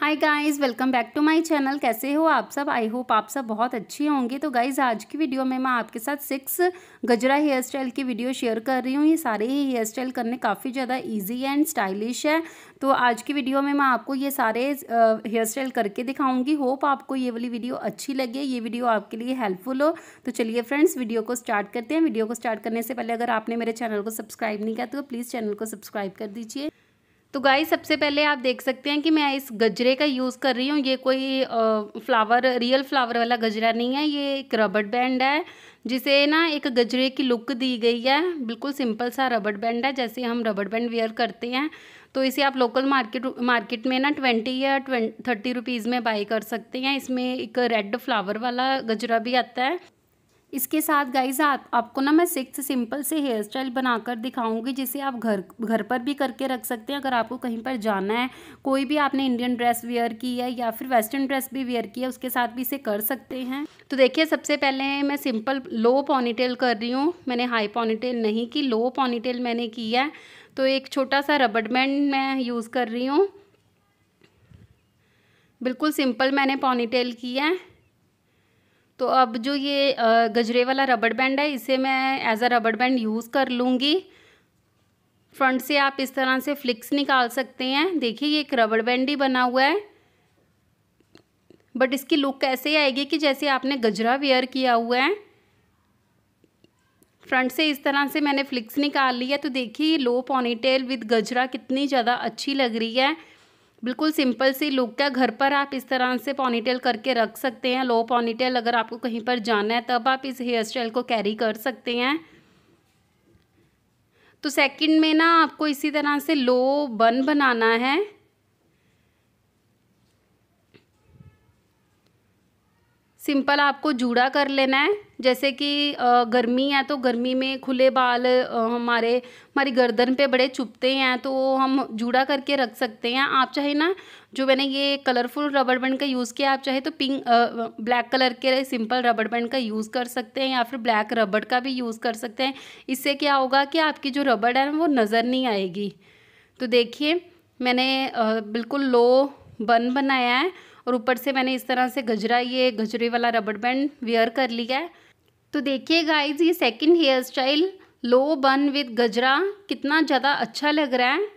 Hi guys welcome back to my channel कैसे हो आप सब आई होप आप सब बहुत अच्छे होंगे तो गाइस आज की वीडियो में मैं आपके साथ सिक्स गजरा हेयर स्टाइल की वीडियो शेयर कर रही हूँ ये सारे ही हेयर स्टाइल करने काफ़ी ज़्यादा इजी एंड स्टाइलिश है तो आज की वीडियो में मैं आपको ये सारे हेयर स्टाइल करके दिखाऊंगी होप आपको ये वाली वीडियो अच्छी लगे ये वीडियो आपके लिए हेल्पफुल हो तो चलिए फ्रेंड्स वीडियो को स्टार्ट करते हैं वीडियो को स्टार्ट करने से पहले अगर आपने मेरे चैनल को सब्सक्राइब नहीं किया तो प्लीज़ चैनल को सब्सक्राइब कर दीजिए तो गाइस सबसे पहले आप देख सकते हैं कि मैं इस गजरे का यूज़ कर रही हूँ ये कोई फ्लावर रियल फ्लावर वाला गजरा नहीं है ये एक रबड़ बैंड है जिसे ना एक गजरे की लुक दी गई है बिल्कुल सिंपल सा रबड़ बैंड है जैसे हम रबड़ बैंड वेयर करते हैं तो इसे आप लोकल मार्केट मार्केट में ना ट्वेंटी या ट्वें थर्टी रुपीज़ में बाई कर सकते हैं इसमें एक रेड फ्लावर वाला गजरा भी आता है इसके साथ गाइज आप आपको ना मैं सिक्स सिंपल से हेयर स्टाइल बनाकर दिखाऊंगी जिसे आप घर घर पर भी करके रख सकते हैं अगर आपको कहीं पर जाना है कोई भी आपने इंडियन ड्रेस वेयर की है या फिर वेस्टर्न ड्रेस भी वेयर की है उसके साथ भी इसे कर सकते हैं तो देखिए सबसे पहले मैं सिंपल लो पॉनीटेल कर रही हूँ मैंने हाई पॉनीटेल नहीं की लो पॉनीटेल मैंने की है तो एक छोटा सा रबड़मैंड बैंड मैं यूज़ कर रही हूँ बिल्कुल सिंपल मैंने पॉनीटेल की है तो अब जो ये गजरे वाला रबड़ बैंड है इसे मैं एज अ रबड़ बैंड यूज़ कर लूँगी फ्रंट से आप इस तरह से फ्लिक्स निकाल सकते हैं देखिए ये एक रबड़ बैंड ही बना हुआ है बट इसकी लुक ऐसे ही आएगी कि जैसे आपने गजरा वेयर किया हुआ है फ्रंट से इस तरह से मैंने फ्लिक्स निकाल लिया तो देखिए लो पॉनीटेल विद गजरा कितनी ज़्यादा अच्छी लग रही है बिल्कुल सिंपल सी लुक है घर पर आप इस तरह से पॉनीटेल करके रख सकते हैं लो पॉनीटेल अगर आपको कहीं पर जाना है तब आप इस हेयर स्टाइल को कैरी कर सकते हैं तो सेकंड में ना आपको इसी तरह से लो बन बनाना है सिंपल आपको जूड़ा कर लेना है जैसे कि गर्मी है तो गर्मी में खुले बाल हमारे हमारी गर्दन पे बड़े चुपते हैं तो हम जूड़ा करके रख सकते हैं आप चाहे ना जो मैंने ये कलरफुल रबड़ बैंड का यूज़ किया आप चाहे तो पिंक ब्लैक कलर के सिंपल रबड़ बैंड का यूज़ कर सकते हैं या फिर ब्लैक रबड़ का भी यूज़ कर सकते हैं इससे क्या होगा कि आपकी जो रबड़ है वो नज़र नहीं आएगी तो देखिए मैंने बिल्कुल लो बन बनाया है और ऊपर से मैंने इस तरह से गजरा ये गजरे वाला रबड़ बैंड वेयर कर लिया है तो देखिए गाइज ये सेकंड हेयर स्टाइल लो बन विद गजरा कितना ज़्यादा अच्छा लग रहा है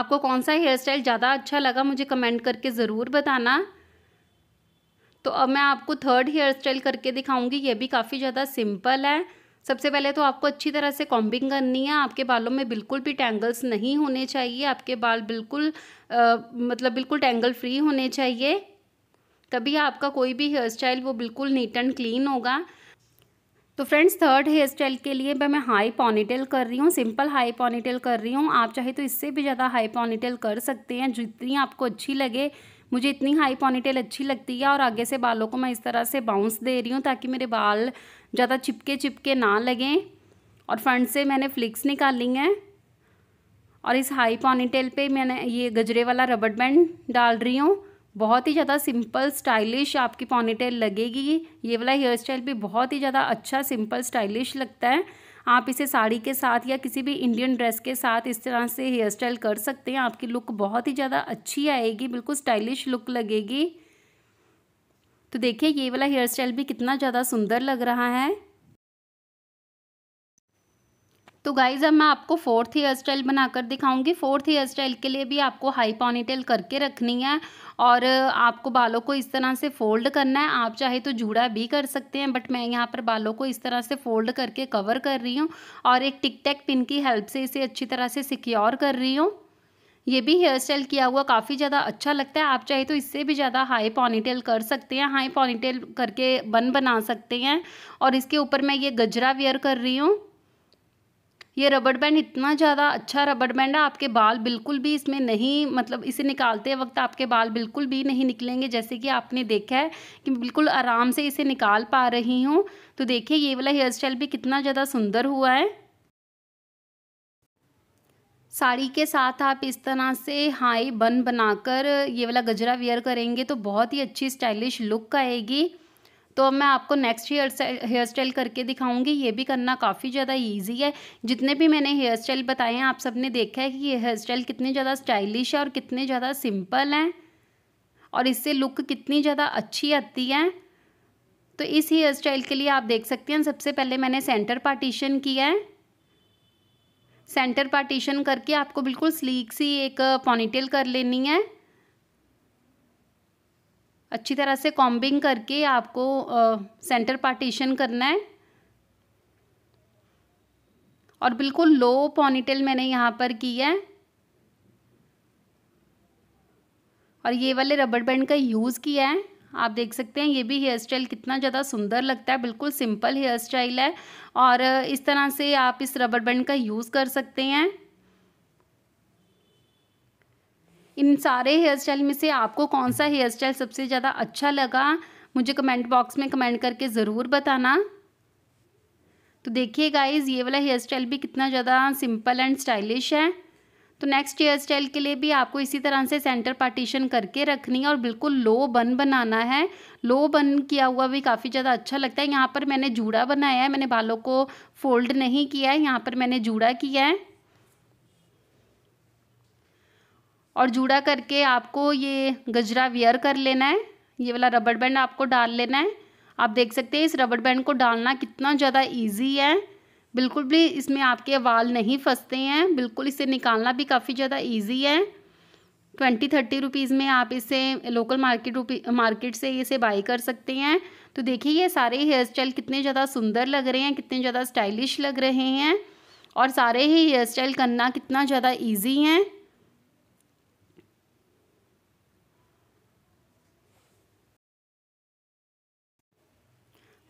आपको कौन सा हेयर स्टाइल ज़्यादा अच्छा लगा मुझे कमेंट करके ज़रूर बताना तो अब मैं आपको थर्ड हेयर स्टाइल करके दिखाऊंगी ये भी काफ़ी ज़्यादा सिंपल है सबसे पहले तो आपको अच्छी तरह से कॉम्बिंग करनी है आपके बालों में बिल्कुल भी टैंगल्स नहीं होने चाहिए आपके बाल बिल्कुल आ, मतलब बिल्कुल टैंगल फ्री होने चाहिए तभी आपका कोई भी हेयर स्टाइल वो बिल्कुल नीट एंड क्लीन होगा तो फ्रेंड्स थर्ड हेयर स्टाइल के लिए मैं हाई पॉनीटेल कर रही हूँ सिंपल हाई पॉनीटेल कर रही हूँ आप चाहे तो इससे भी ज़्यादा हाई पॉनीटेल कर सकते हैं जितनी आपको अच्छी लगे मुझे इतनी हाई पॉनीटेल अच्छी लगती है और आगे से बालों को मैं इस तरह से बाउंस दे रही हूँ ताकि मेरे बाल ज़्यादा चिपके चिपके ना लगें और फ्रंट से मैंने फ्लिक्स निकाली हैं और इस हाई पॉनीटेल पे मैंने ये गजरे वाला रबड़ बैंड डाल रही हूँ बहुत ही ज़्यादा सिंपल स्टाइलिश आपकी पॉनीटेल लगेगी ये वाला हेयर स्टाइल भी बहुत ही ज़्यादा अच्छा सिंपल स्टाइलिश लगता है आप इसे साड़ी के साथ या किसी भी इंडियन ड्रेस के साथ इस तरह से हेयर स्टाइल कर सकते हैं आपकी लुक बहुत ही ज़्यादा अच्छी आएगी बिल्कुल स्टाइलिश लुक लगेगी तो देखिए ये वाला हेयर स्टाइल भी कितना ज़्यादा सुंदर लग रहा है तो गाइज़ अब मैं आपको फोर्थ हेयर स्टाइल बनाकर दिखाऊंगी फोर्थ हेयर स्टाइल के लिए भी आपको हाई पॉनीटेल करके रखनी है और आपको बालों को इस तरह से फोल्ड करना है आप चाहे तो जूड़ा भी कर सकते हैं बट मैं यहाँ पर बालों को इस तरह से फोल्ड करके कवर कर रही हूँ और एक टिक टैक पिन की हेल्प से इसे अच्छी तरह से सिक्योर कर रही हूँ ये भी हेयर स्टाइल किया हुआ काफ़ी ज़्यादा अच्छा लगता है आप चाहे तो इससे भी ज़्यादा हाई पॉनीटेल कर सकते हैं हाई पॉनीटेल करके बन बना सकते हैं और इसके ऊपर मैं ये गजरा वेयर कर रही हूँ ये रबड़ बैंड इतना ज़्यादा अच्छा रबड़ बैंड है आपके बाल बिल्कुल भी इसमें नहीं मतलब इसे निकालते वक्त आपके बाल बिल्कुल भी नहीं निकलेंगे जैसे कि आपने देखा है कि बिल्कुल आराम से इसे निकाल पा रही हूँ तो देखिए ये वाला हेयर स्टाइल भी कितना ज़्यादा सुंदर हुआ है साड़ी के साथ आप इस तरह से हाई बन बनाकर ये वाला गजरा वेयर करेंगे तो बहुत ही अच्छी स्टाइलिश लुक आएगी तो अब मैं आपको नेक्स्ट हेयर हेयर स्टाइल करके दिखाऊंगी ये भी करना काफ़ी ज़्यादा ईजी है जितने भी मैंने हेयर स्टाइल बताए हैं आप सबने देखा है कि ये हेयर स्टाइल कितने ज़्यादा स्टाइलिश है और कितने ज़्यादा सिंपल हैं और इससे लुक कितनी ज़्यादा अच्छी आती है तो इस हेयर स्टाइल के लिए आप देख सकते हैं सबसे पहले मैंने सेंटर पार्टीशन किया है सेंटर पार्टीशन करके आपको बिल्कुल स्लीक सी एक पॉनीटेल कर लेनी है अच्छी तरह से कॉम्बिंग करके आपको सेंटर पार्टीशन करना है और बिल्कुल लो पॉनीटेल मैंने यहाँ पर की है और ये वाले रबड़ बैंड का यूज़ किया है आप देख सकते हैं ये भी हेयर स्टाइल कितना ज़्यादा सुंदर लगता है बिल्कुल सिंपल हेयर स्टाइल है और इस तरह से आप इस रबड़ बैंड का यूज़ कर सकते हैं इन सारे हेयर स्टाइल में से आपको कौन सा हेयर स्टाइल सबसे ज़्यादा अच्छा लगा मुझे कमेंट बॉक्स में कमेंट करके ज़रूर बताना तो देखिए गाइज ये वाला हेयर स्टाइल भी कितना ज़्यादा सिंपल एंड स्टाइलिश है तो नेक्स्ट हेयर स्टाइल के लिए भी आपको इसी तरह से सेंटर पार्टीशन करके रखनी है और बिल्कुल लो बन बनाना है लो बन किया हुआ भी काफ़ी ज़्यादा अच्छा लगता है यहाँ पर मैंने जूड़ा बनाया है मैंने बालों को फोल्ड नहीं किया है यहाँ पर मैंने जूड़ा किया है और जुड़ा करके आपको ये गजरा वियर कर लेना है ये वाला रबड़ बैंड आपको डाल लेना है आप देख सकते हैं इस रबड़ बैंड को डालना कितना ज़्यादा ईजी है बिल्कुल भी इसमें आपके वाल नहीं फंसते हैं बिल्कुल इसे निकालना भी काफ़ी ज़्यादा ईजी है ट्वेंटी थर्टी रुपीज़ में आप इसे लोकल मार्केट रुपी मार्केट से इसे बाई कर सकते हैं तो देखिए ये सारे हेयर स्टाइल कितने ज़्यादा सुंदर लग रहे हैं कितने ज़्यादा स्टाइलिश लग रहे हैं और सारे ही हेयर स्टाइल करना कितना ज़्यादा ईजी हैं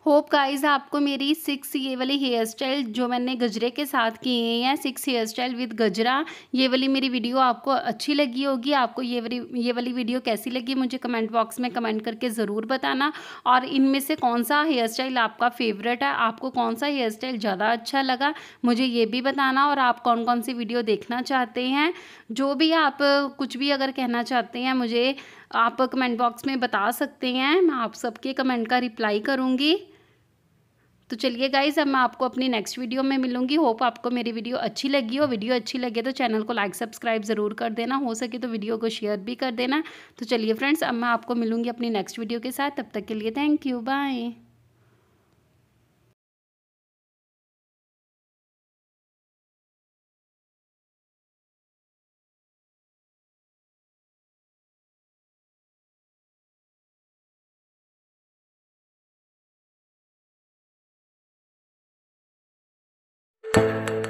होप गाइज आपको मेरी सिक्स ये वाली हेयर स्टाइल जो मैंने गजरे के साथ किए हैं सिक्स हेयर स्टाइल विद गजरा ये वाली मेरी वीडियो आपको अच्छी लगी होगी आपको ये वाली ये वाली वीडियो कैसी लगी मुझे कमेंट बॉक्स में कमेंट करके ज़रूर बताना और इनमें से कौन सा हेयर स्टाइल आपका फेवरेट है आपको कौन सा हेयर स्टाइल ज़्यादा अच्छा लगा मुझे ये भी बताना और आप कौन कौन सी वीडियो देखना चाहते हैं जो भी आप कुछ भी अगर कहना चाहते हैं मुझे आप कमेंट बॉक्स में बता सकते हैं मैं आप सबके कमेंट का रिप्लाई करूँगी तो चलिए गाइज अब मैं आपको अपनी नेक्स्ट वीडियो में मिलूंगी होप आपको मेरी वीडियो अच्छी लगी हो वीडियो अच्छी लगे तो चैनल को लाइक सब्सक्राइब ज़रूर कर देना हो सके तो वीडियो को शेयर भी कर देना तो चलिए फ्रेंड्स अब मैं आपको मिलूंगी अपनी नेक्स्ट वीडियो के साथ तब तक के लिए thank you bye Thank you.